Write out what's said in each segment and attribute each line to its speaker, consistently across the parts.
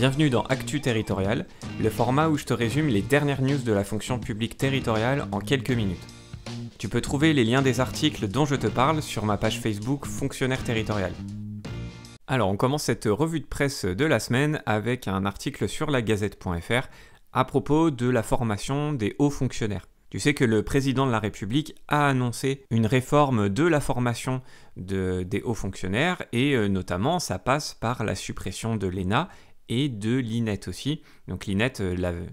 Speaker 1: Bienvenue dans Actu Territorial, le format où je te résume les dernières news de la fonction publique territoriale en quelques minutes. Tu peux trouver les liens des articles dont je te parle sur ma page Facebook Fonctionnaire Territorial. Alors on commence cette revue de presse de la semaine avec un article sur la gazette.fr à propos de la formation des hauts fonctionnaires. Tu sais que le président de la République a annoncé une réforme de la formation des hauts fonctionnaires et euh, notamment ça passe par la suppression de l'ENA et de l'INET aussi. Donc l'INET, euh,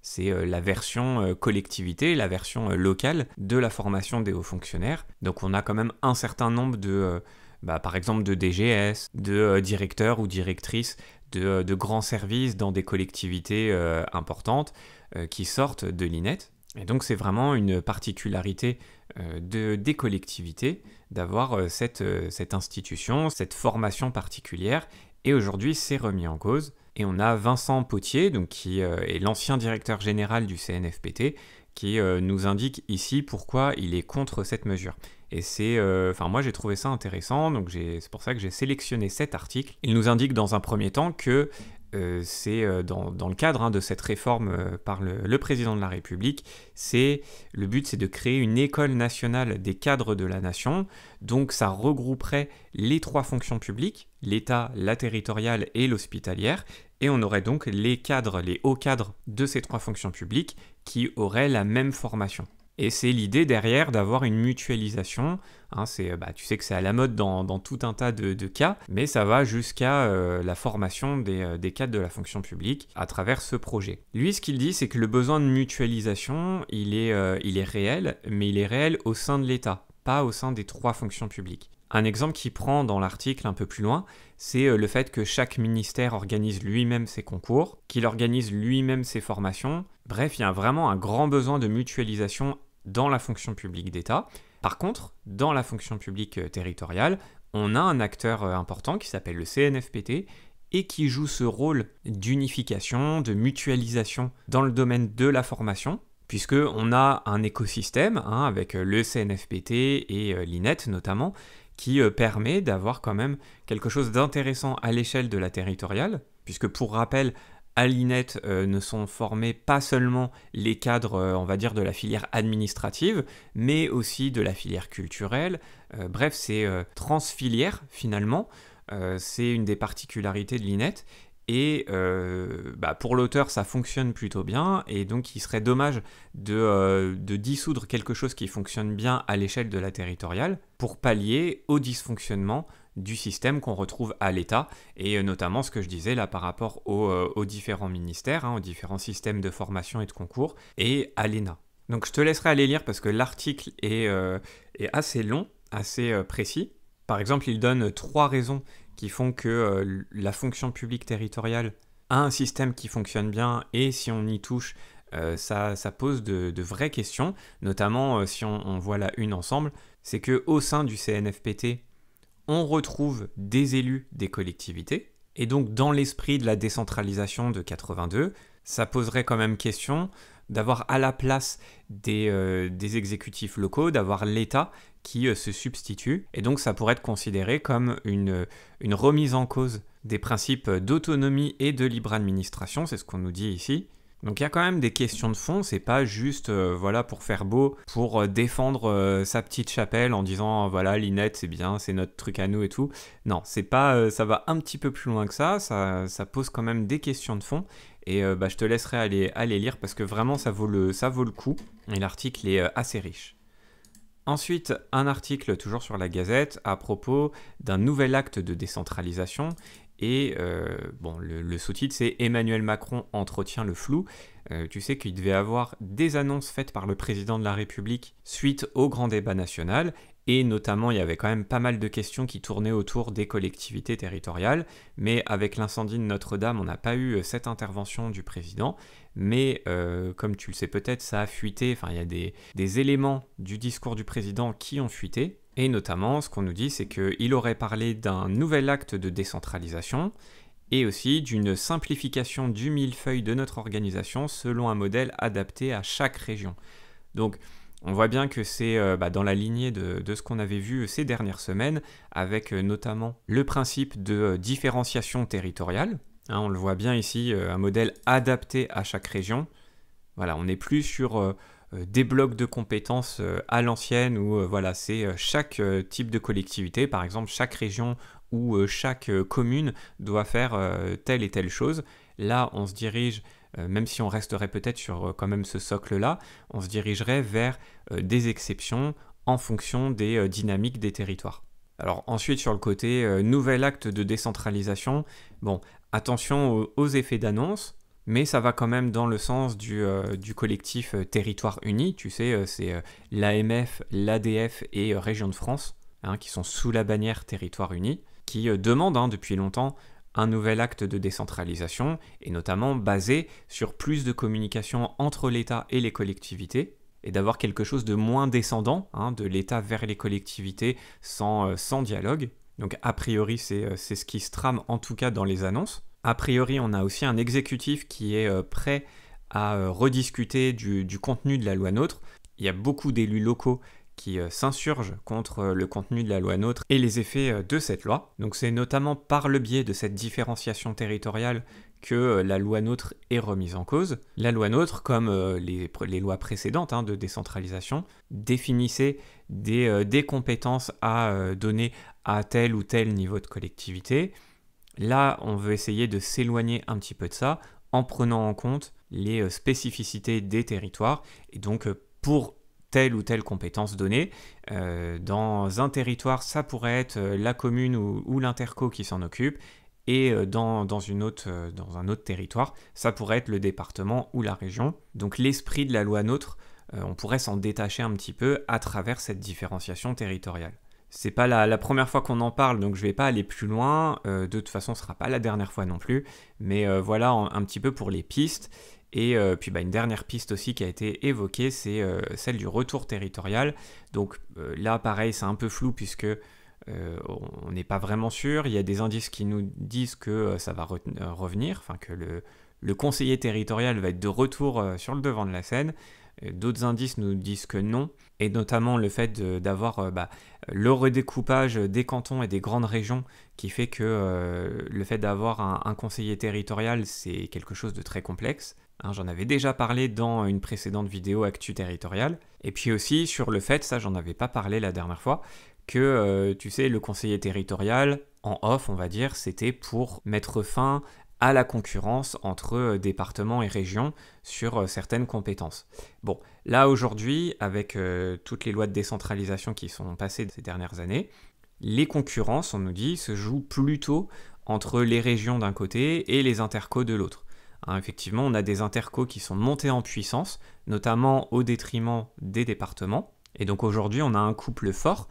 Speaker 1: c'est euh, la version euh, collectivité, la version locale de la formation des hauts fonctionnaires. Donc on a quand même un certain nombre de, bah, par exemple, de DGS, de directeurs ou directrices de, grands services dans des collectivités importantes qui sortent de l'INET. Et donc c'est vraiment une particularité de, des collectivités d'avoir cette institution, cette formation particulière et aujourd'hui, c'est remis en cause. Et on a Vincent Potier, donc, qui euh, est l'ancien directeur général du CNFPT, qui euh, nous indique ici pourquoi il est contre cette mesure. Et c'est, euh, enfin moi j'ai trouvé ça intéressant, donc c'est pour ça que j'ai sélectionné cet article. Il nous indique dans un premier temps que euh, c'est euh, dans, le cadre hein, de cette réforme euh, par le, le, président de la République, c'est le but c'est de créer une école nationale des cadres de la nation. Donc ça regrouperait les trois fonctions publiques, l'État, la territoriale et l'hospitalière, et on aurait donc les cadres, les hauts cadres de ces trois fonctions publiques qui auraient la même formation. Et c'est l'idée derrière d'avoir une mutualisation. Hein, bah, tu sais que c'est à la mode dans, tout un tas de, cas, mais ça va jusqu'à euh, la formation euh, des, cadres de la fonction publique à travers ce projet. Lui, ce qu'il dit, c'est que le besoin de mutualisation, il est, euh, il est réel, mais il est réel au sein de l'État, pas au sein des trois fonctions publiques. Un exemple qu'il prend dans l'article un peu plus loin, c'est le fait que chaque ministère organise lui-même ses concours, qu'il organise lui-même ses formations. Bref, il y a vraiment un grand besoin de mutualisation dans la fonction publique d'État. Par contre, dans la fonction publique euh, territoriale, on a un acteur euh, important qui s'appelle le CNFPT et qui joue ce rôle d'unification, de mutualisation dans le domaine de la formation, puisqu'on a un écosystème hein, avec euh, le CNFPT et l'INET notamment, qui permet d'avoir quand même quelque chose d'intéressant à l'échelle de la territoriale, puisque pour rappel, à l'INET euh, ne sont formés pas seulement les cadres, euh, on va dire, de la filière administrative, mais aussi de la filière culturelle. Euh, bref, c'est transfilière finalement. c'est une des particularités de l'INET. Et bah, pour l'auteur, ça fonctionne plutôt bien, et donc il serait dommage de dissoudre quelque chose qui fonctionne bien à l'échelle de la territoriale pour pallier au dysfonctionnement du système qu'on retrouve à l'État, et euh, notamment ce que je disais là par rapport euh, aux, différents ministères, hein, aux différents systèmes de formation et de concours, et à l'ENA. Donc je te laisserai aller lire parce que l'article est, euh, assez long, assez précis. Par exemple, il donne trois raisons qui font que la fonction publique territoriale a un système qui fonctionne bien et si on y touche, ça, pose de, vraies questions, notamment si on, voit là une ensemble, c'est que au sein du CNFPT, on retrouve des élus des collectivités. Et donc dans l'esprit de la décentralisation de 82, ça poserait quand même question d'avoir à la place des, euh, exécutifs locaux, d'avoir l'État qui euh, se substitue. Et donc ça pourrait être considéré comme une, une remise en cause des principes d'autonomie et de libre administration, c'est ce qu'on nous dit ici. Donc il y a quand même des questions de fond, c'est pas juste euh, voilà pour faire beau, pour euh, défendre euh, sa petite chapelle en disant voilà Linette c'est bien, c'est notre truc à nous et tout. Non, c'est pas ça va un petit peu plus loin que ça, ça, ça pose quand même des questions de fond et bah, je te laisserai aller, aller lire parce que vraiment ça vaut le, ça vaut le coup et l'article est assez riche. Ensuite, un article toujours sur la Gazette à propos d'un nouvel acte de décentralisation et euh, bon, le, sous-titre c'est Emmanuel Macron entretient le flou. Euh, tu sais qu'il devait avoir des annonces faites par le président de la République suite au grand débat national. Et notamment, il y avait quand même pas mal de questions qui tournaient autour des collectivités territoriales. Mais avec l'incendie de Notre-Dame, on n'a pas eu euh, cette intervention du président. Mais comme tu le sais peut-être, ça a fuité. Enfin, il y a des éléments du discours du président qui ont fuité et notamment, ce qu'on nous dit, c'est qu'il aurait parlé d'un nouvel acte de décentralisation et aussi d'une simplification du millefeuille de notre organisation selon un modèle adapté à chaque région. Donc, on voit bien que c'est euh, bah, dans la lignée de, ce qu'on avait vu ces dernières semaines, avec euh, notamment le principe de euh, différenciation territoriale. Hein, on le voit bien ici, un modèle adapté à chaque région. Voilà, on n'est plus sur euh, des blocs de compétences euh, à l'ancienne où euh, voilà, c'est chaque type de collectivité, par exemple chaque région ou chaque commune doit faire telle et telle chose. Là, on se dirige même si on resterait peut-être sur quand même ce socle-là, on se dirigerait vers des exceptions en fonction des dynamiques des territoires. Alors ensuite sur le côté nouvel acte de décentralisation, bon, attention aux effets d'annonce, mais ça va quand même dans le sens du, euh, collectif euh, Territoire Uni, tu sais, euh, c'est l'AMF, l'ADF et Région de France, hein, qui sont sous la bannière Territoire Uni, qui demandent hein, depuis longtemps un nouvel acte de décentralisation, et notamment basé sur plus de communication entre l'État et les collectivités, et d'avoir quelque chose de moins descendant, hein, de l'État vers les collectivités, sans, sans dialogue. Donc a priori, c'est ce qui se trame en tout cas dans les annonces. A priori, on a aussi un exécutif qui est euh, prêt à euh, rediscuter du, contenu de la loi NOTRe. Il y a beaucoup d'élus locaux qui euh, s'insurgent contre le contenu de la loi NOTRe et les effets de cette loi. Donc c'est notamment par le biais de cette différenciation territoriale que la loi NOTRe est remise en cause. La loi NOTRe, comme les, lois précédentes hein, de décentralisation, définissait des compétences à donner à tel ou tel niveau de collectivité. Là, on veut essayer de s'éloigner un petit peu de ça en prenant en compte les euh, spécificités des territoires et donc euh, pour telle ou telle compétence donnée. Euh, dans un territoire, ça pourrait être la commune ou, l'interco qui s'en occupe, et dans, un autre territoire, ça pourrait être le département ou la région. Donc l'esprit de la loi NOTRe, on pourrait s'en détacher un petit peu à travers cette différenciation territoriale. C'est pas la, première fois qu'on en parle, donc je vais pas aller plus loin. Euh, de toute façon, ce sera pas la dernière fois non plus. Mais euh, voilà un petit peu pour les pistes. Et euh, puis bah, une dernière piste aussi qui a été évoquée, c'est celle du retour territorial. Donc là, pareil, c'est un peu flou puisque on n'est pas vraiment sûr. Il y a des indices qui nous disent que ça va revenir, enfin que le conseiller territorial va être de retour sur le devant de la scène. Euh, d'autres indices nous disent que non, et notamment le fait d'avoir euh, bah, le redécoupage des cantons et des grandes régions qui fait que euh, le fait d'avoir un, conseiller territorial, c'est quelque chose de très complexe. Hein, j'en avais déjà parlé dans une précédente vidéo Actu Territorial. Et puis aussi sur le fait, ça j'en avais pas parlé la dernière fois, que tu sais, le conseiller territorial, en off on va dire, c'était pour mettre fin à la concurrence entre euh, départements et régions sur euh, certaines compétences. Bon, là aujourd'hui, avec euh, toutes les lois de décentralisation qui sont passées ces dernières années, les concurrences, on nous dit, se jouent plutôt entre les régions d'un côté et les intercos de l'autre. Hein, effectivement, on a des intercos qui sont montés en puissance, notamment au détriment des départements. Et donc aujourd'hui, on a un couple fort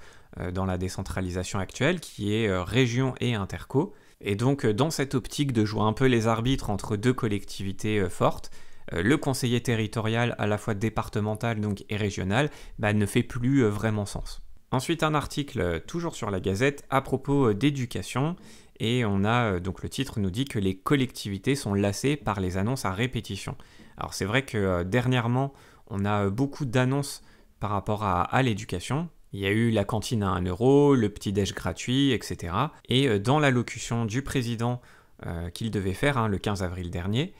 Speaker 1: dans la décentralisation actuelle qui est région et interco. Et donc, euh, dans cette optique de jouer un peu les arbitres entre deux collectivités euh, fortes, euh, le conseiller territorial, à la fois départemental donc, et régional, bah, ne fait plus vraiment sens. Ensuite, un article toujours sur la Gazette à propos d'éducation. Et on a donc le titre nous dit que les collectivités sont lassées par les annonces à répétition. Alors c'est vrai que dernièrement, on a beaucoup d'annonces par rapport à l'éducation, il y a eu la cantine à 1 euro, le petit-déj gratuit, etc. Et euh, dans l'allocution du président euh, qu'il devait faire hein, le 15 avril dernier,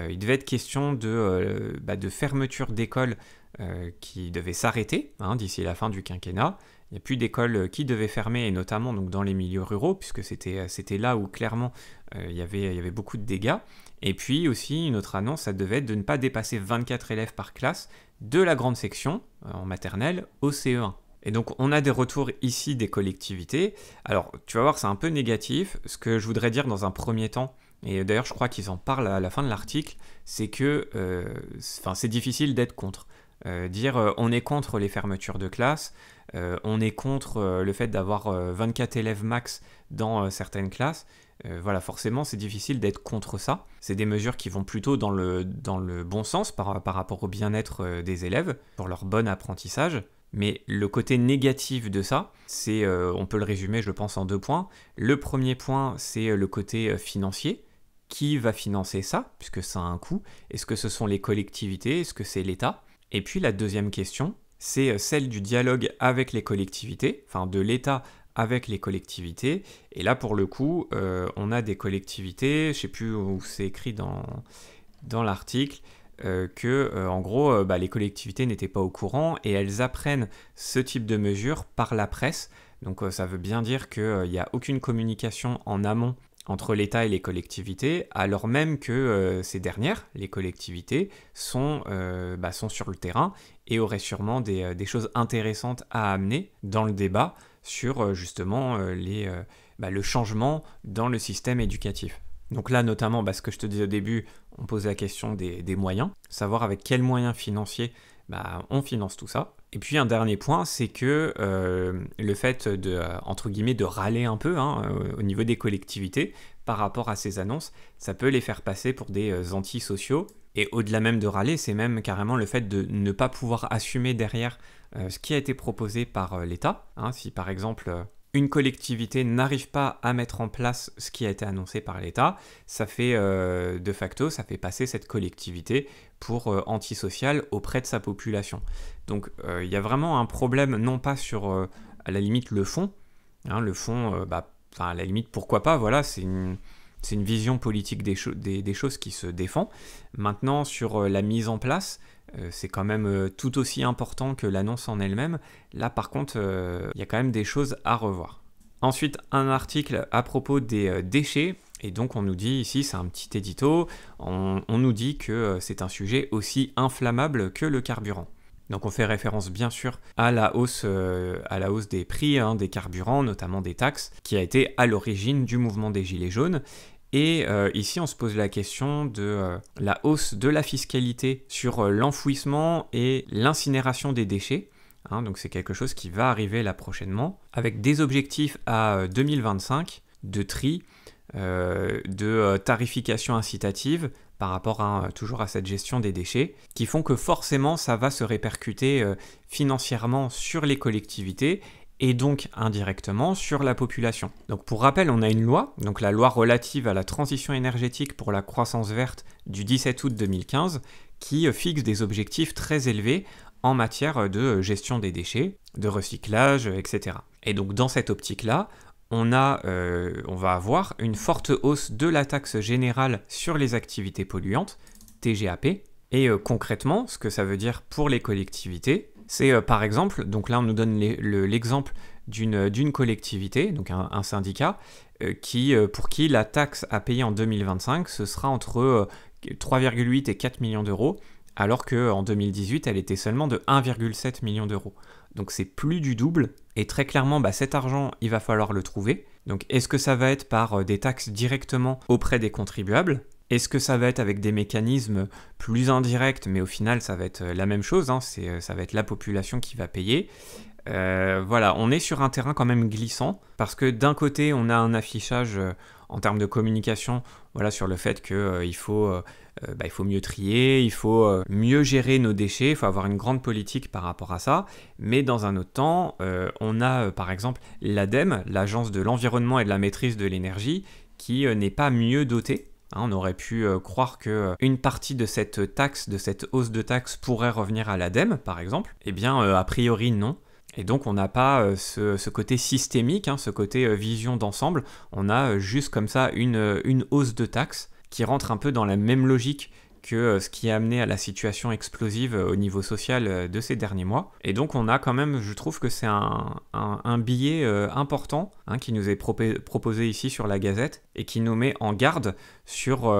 Speaker 1: euh, il devait être question de, bah, fermeture d'écoles qui devaient s'arrêter hein, d'ici la fin du quinquennat. Il n'y a plus d'écoles qui devaient fermer, et notamment donc, dans les milieux ruraux, puisque c'était là où clairement il y, avait, il y avait beaucoup de dégâts. Et puis aussi, une autre annonce, ça devait être de ne pas dépasser 24 élèves par classe de la grande section en maternelle au CE1. Et donc on a des retours ici des collectivités. Alors tu vas voir, c'est un peu négatif. Ce que je voudrais dire dans un premier temps, et d'ailleurs je crois qu'ils en parlent à la fin de l'article, c'est que euh, c'est difficile d'être contre. Euh, dire euh, on est contre les fermetures de classe, on est contre le fait d'avoir 24 élèves max dans certaines classes, voilà, forcément, c'est difficile d'être contre ça. C'est des mesures qui vont plutôt dans le, bon sens par, par rapport au bien-être des élèves, pour leur bon apprentissage. Mais le côté négatif de ça, c'est, euh, on peut le résumer, je pense, en deux points. Le premier point, c'est euh, le côté euh, financier. Qui va financer ça, puisque ça a un coût Est-ce que ce sont les collectivités Est-ce que c'est l'État Et puis la deuxième question, c'est celle du dialogue avec les collectivités, enfin de l'État avec les collectivités. Et là, pour le coup, on a des collectivités, je ne sais plus où c'est écrit dans l'article, euh, que, euh, en gros, euh, bah, les collectivités n'étaient pas au courant et elles apprennent ce type de mesures par la presse. Donc ça veut bien dire qu'il n'y a aucune communication en amont entre l'État et les collectivités, alors même que ces dernières, les collectivités, bah, sont, sur le terrain et auraient sûrement des, choses intéressantes à amener dans le débat sur justement les, bah, le changement dans le système éducatif. Donc là, notamment, ce que je te disais au début, on pose la question des, moyens, savoir avec quels moyens financiers bah, on finance tout ça. Et puis un dernier point, c'est que euh, le fait de, euh, entre guillemets, de râler un peu hein, euh, au niveau des collectivités par rapport à ces annonces, ça peut les faire passer pour des antisociaux. Et au-delà même de râler, c'est même carrément le fait de ne pas pouvoir assumer derrière ce qui a été proposé par l'État. Hein. si par exemple une collectivité n'arrive pas à mettre en place ce qui a été annoncé par l'État, ça fait euh, de facto, ça fait passer cette collectivité pour euh, antisociale auprès de sa population. Donc euh, il y a vraiment un problème, non pas sur, à la limite, le fond. Hein, le fond, bah, à la limite, pourquoi pas, voilà, c'est une c'est une vision politique des, des, choses qui se défend. Maintenant, sur euh, la mise en place, euh, c'est quand même euh, tout aussi important que l'annonce en elle-même. Là, par contre, il y a quand même des choses à revoir. Ensuite, un article à propos des déchets. Et donc on nous dit ici, c'est un petit édito, on nous dit que c'est un sujet aussi inflammable que le carburant. Donc on fait référence bien sûr à la hausse, euh, des prix hein, des carburants, notamment des taxes, qui a été à l'origine du mouvement des Gilets jaunes. Et euh, ici, on se pose la question de euh, la hausse de la fiscalité sur l'enfouissement et l'incinération des déchets. Hein. donc c'est quelque chose qui va arriver là prochainement, avec des objectifs à 2025 de tri, de tarification incitative, par rapport à, euh, toujours à cette gestion des déchets, qui font que forcément ça va se répercuter euh, financièrement sur les collectivités et donc indirectement sur la population. Donc pour rappel, on a une loi, donc la loi relative à la transition énergétique pour la croissance verte du 17 août 2015, qui euh, fixe des objectifs très élevés en matière de gestion des déchets, de recyclage, etc. Et donc dans cette optique-là, on, a, euh, on va avoir une forte hausse de la taxe générale sur les activités polluantes, TGAP. Et euh, concrètement, ce que ça veut dire pour les collectivités, c'est euh, par exemple, donc là on nous donne l'exemple d'une collectivité, donc un, syndicat, qui, pour qui la taxe à payer en 2025, ce sera entre 3,8 et 4 millions d'euros, alors qu'en 2018, elle était seulement de 1,7 million d'euros. Donc c'est plus du double et très clairement, bah, cet argent, il va falloir le trouver. Donc est-ce que ça va être par euh, des taxes directement auprès des contribuables est-ce que ça va être avec des mécanismes plus indirects, mais au final ça va être euh, la même chose, hein, euh, ça va être la population qui va payer Voilà, on est sur un terrain quand même glissant, parce que d'un côté on a un affichage en termes de communication, voilà, sur le fait qu'il euh, faut, euh, euh, bah, il faut mieux trier, il faut mieux gérer nos déchets, il faut avoir une grande politique par rapport à ça. Mais dans un autre temps, on a par exemple l'ADEME, l'Agence de l'environnement et de la maîtrise de l'énergie, qui n'est pas mieux dotée hein, on aurait pu croire que une partie de cette taxe, de cette hausse de taxe pourrait revenir à l'ADEME, par exemple. Eh bien, a priori, non. Et donc on n'a pas euh, ce, côté systémique, hein, ce côté euh, vision d'ensemble, on a euh, juste comme ça une, hausse de taxes qui rentre un peu dans la même logique que ce qui a amené à la situation explosive au niveau social de ces derniers mois. Et donc on a quand même, je trouve que c'est un, billet important hein, qui nous est proposé ici sur la Gazette et qui nous met en garde sur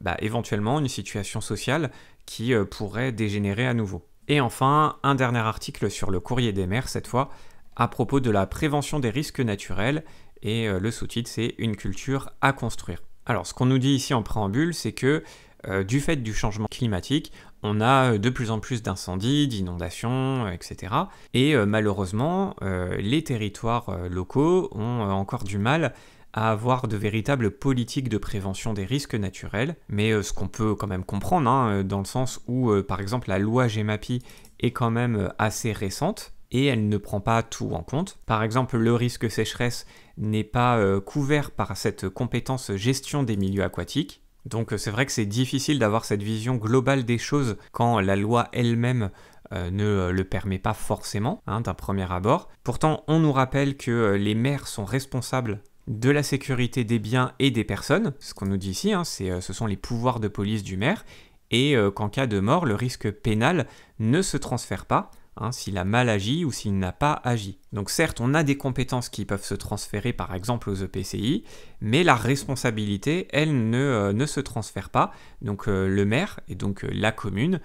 Speaker 1: bah, éventuellement une situation sociale qui pourrait dégénérer à nouveau. Et enfin, un dernier article sur le courrier des mers, cette fois, à propos de la prévention des risques naturels, et euh, le sous-titre c'est Une culture à construire. Alors ce qu'on nous dit ici en préambule, c'est que euh, du fait du changement climatique, on a euh, de plus en plus d'incendies, d'inondations, etc. Et malheureusement, les territoires locaux ont encore du mal à avoir de véritables politiques de prévention des risques naturels, mais euh, ce qu'on peut quand même comprendre, hein, euh, dans le sens où, euh, par exemple, la loi GEMAPI est quand même assez récente, et elle ne prend pas tout en compte. Par exemple, le risque sécheresse n'est pas couvert par cette compétence gestion des milieux aquatiques. Donc c'est vrai que c'est difficile d'avoir cette vision globale des choses quand la loi elle-même ne le permet pas forcément hein, d'un premier abord. Pourtant, on nous rappelle que les maires sont responsables de la sécurité des biens et des personnes, ce qu'on nous dit ici, hein, euh, ce sont les pouvoirs de police du maire, et euh, qu'en cas de mort, le risque pénal ne se transfère pas hein, s'il a mal agi ou s'il n'a pas agi. Donc certes, on a des compétences qui peuvent se transférer par exemple aux EPCI, mais la responsabilité, elle, ne, euh, se transfère pas. Donc le maire et donc la commune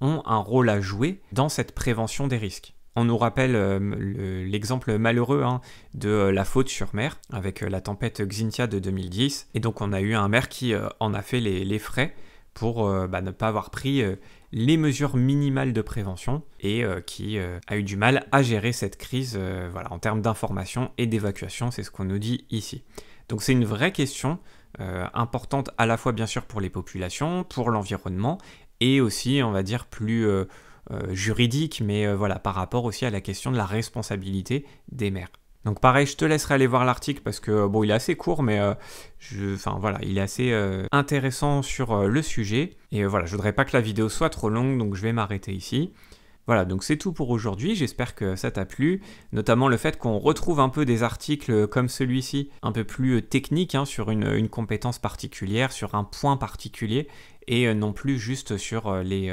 Speaker 1: ont un rôle à jouer dans cette prévention des risques. On nous rappelle euh, l'exemple malheureux hein, de euh, la faute sur mer avec euh, la tempête Xintia de 2010. Et donc on a eu un maire qui en a fait les, frais pour bah, ne pas avoir pris les mesures minimales de prévention et qui a eu du mal à gérer cette crise voilà, en termes d'information et d'évacuation. C'est ce qu'on nous dit ici. Donc c'est une vraie question importante à la fois bien sûr pour les populations, pour l'environnement et aussi on va dire plus euh, juridique, mais euh, voilà, par rapport aussi à la question de la responsabilité des maires. Donc pareil, je te laisserai aller voir l'article parce que euh, bon, il est assez court, mais enfin voilà, il est assez intéressant sur le sujet. Et voilà, je voudrais pas que la vidéo soit trop longue, donc je vais m'arrêter ici. Voilà, donc c'est tout pour aujourd'hui, j'espère que ça t'a plu, notamment le fait qu'on retrouve un peu des articles comme celui-ci, un peu plus techniques, hein, sur une, compétence particulière, sur un point particulier, et non plus juste sur les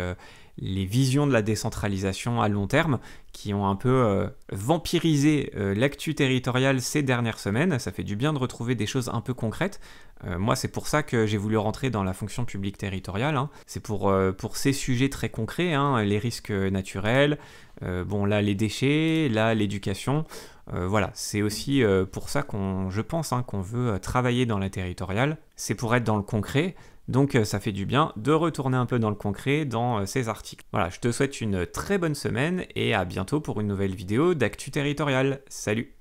Speaker 1: les visions de la décentralisation à long terme qui ont un peu euh, vampirisé euh, l'actu territorial ces dernières semaines. Ça fait du bien de retrouver des choses un peu concrètes. Euh, moi, c'est pour ça que j'ai voulu rentrer dans la fonction publique territoriale. Hein. C'est pour, pour ces sujets très concrets, hein. les risques naturels, bon là les déchets, là l'éducation. voilà, c'est aussi pour ça qu'on, je pense, hein, qu'on veut travailler dans la territoriale. C'est pour être dans le concret, donc euh, ça fait du bien de retourner un peu dans le concret dans euh, ces articles. Voilà, je te souhaite une très bonne semaine et à bientôt pour une nouvelle vidéo d'actu Territorial. Salut